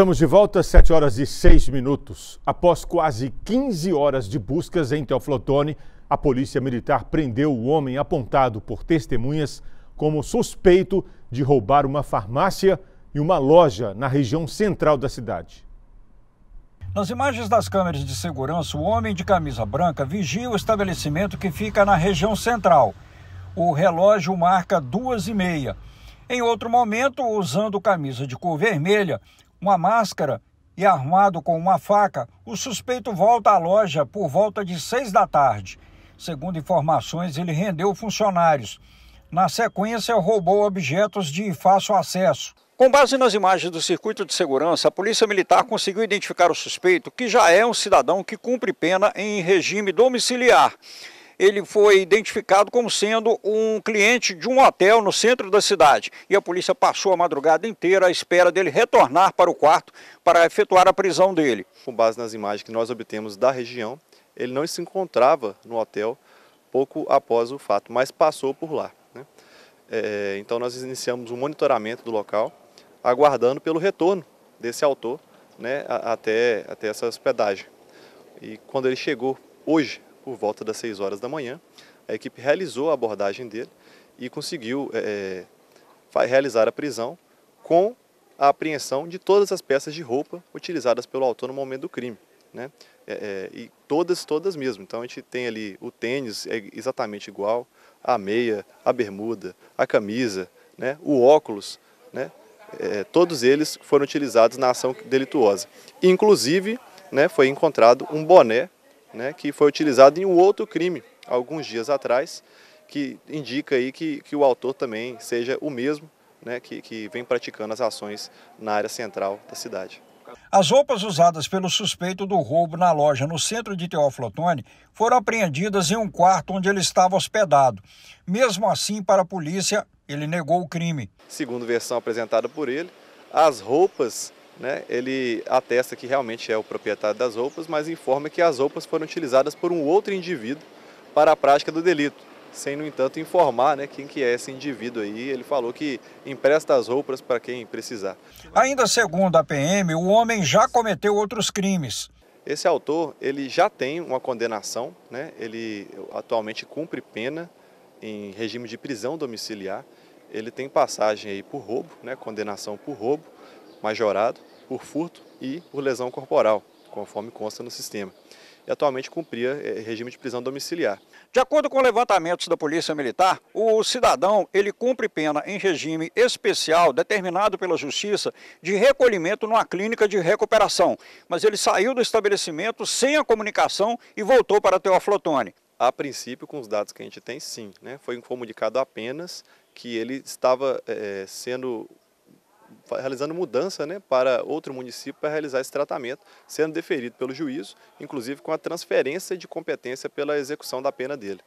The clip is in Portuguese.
Estamos de volta, às 7 horas e 6 minutos. Após quase 15 horas de buscas em Teoflotone, a polícia militar prendeu o homem apontado por testemunhas como suspeito de roubar uma farmácia e uma loja na região central da cidade. Nas imagens das câmeras de segurança, o homem de camisa branca vigia o estabelecimento que fica na região central. O relógio marca duas e meia. Em outro momento, usando camisa de cor vermelha, uma máscara e armado com uma faca, o suspeito volta à loja por volta de seis da tarde. Segundo informações, ele rendeu funcionários. Na sequência, roubou objetos de fácil acesso. Com base nas imagens do circuito de segurança, a Polícia Militar conseguiu identificar o suspeito, que já é um cidadão que cumpre pena em regime domiciliar ele foi identificado como sendo um cliente de um hotel no centro da cidade. E a polícia passou a madrugada inteira à espera dele retornar para o quarto para efetuar a prisão dele. Com base nas imagens que nós obtemos da região, ele não se encontrava no hotel pouco após o fato, mas passou por lá. Né? É, então nós iniciamos o um monitoramento do local, aguardando pelo retorno desse autor né, até, até essa hospedagem. E quando ele chegou hoje por volta das 6 horas da manhã. A equipe realizou a abordagem dele e conseguiu é, realizar a prisão com a apreensão de todas as peças de roupa utilizadas pelo autor no momento do crime. Né? É, é, e todas, todas mesmo. Então a gente tem ali o tênis é exatamente igual, a meia, a bermuda, a camisa, né? o óculos, né? É, todos eles foram utilizados na ação delituosa. Inclusive, né, foi encontrado um boné né, que foi utilizado em um outro crime alguns dias atrás, que indica aí que, que o autor também seja o mesmo né, que, que vem praticando as ações na área central da cidade. As roupas usadas pelo suspeito do roubo na loja no centro de Teófilo Otoni foram apreendidas em um quarto onde ele estava hospedado. Mesmo assim, para a polícia, ele negou o crime. Segundo versão apresentada por ele, as roupas né, ele atesta que realmente é o proprietário das roupas, mas informa que as roupas foram utilizadas por um outro indivíduo para a prática do delito, sem, no entanto, informar né, quem que é esse indivíduo aí. Ele falou que empresta as roupas para quem precisar. Ainda segundo a PM, o homem já cometeu outros crimes. Esse autor ele já tem uma condenação, né, ele atualmente cumpre pena em regime de prisão domiciliar. Ele tem passagem aí por roubo, né, condenação por roubo majorado por furto e por lesão corporal, conforme consta no sistema. E atualmente cumpria eh, regime de prisão domiciliar. De acordo com levantamentos da Polícia Militar, o cidadão ele cumpre pena em regime especial determinado pela Justiça de recolhimento numa clínica de recuperação, mas ele saiu do estabelecimento sem a comunicação e voltou para Teoflotone. A princípio, com os dados que a gente tem, sim. Né? Foi comunicado apenas que ele estava é, sendo realizando mudança né, para outro município para realizar esse tratamento, sendo deferido pelo juízo, inclusive com a transferência de competência pela execução da pena dele.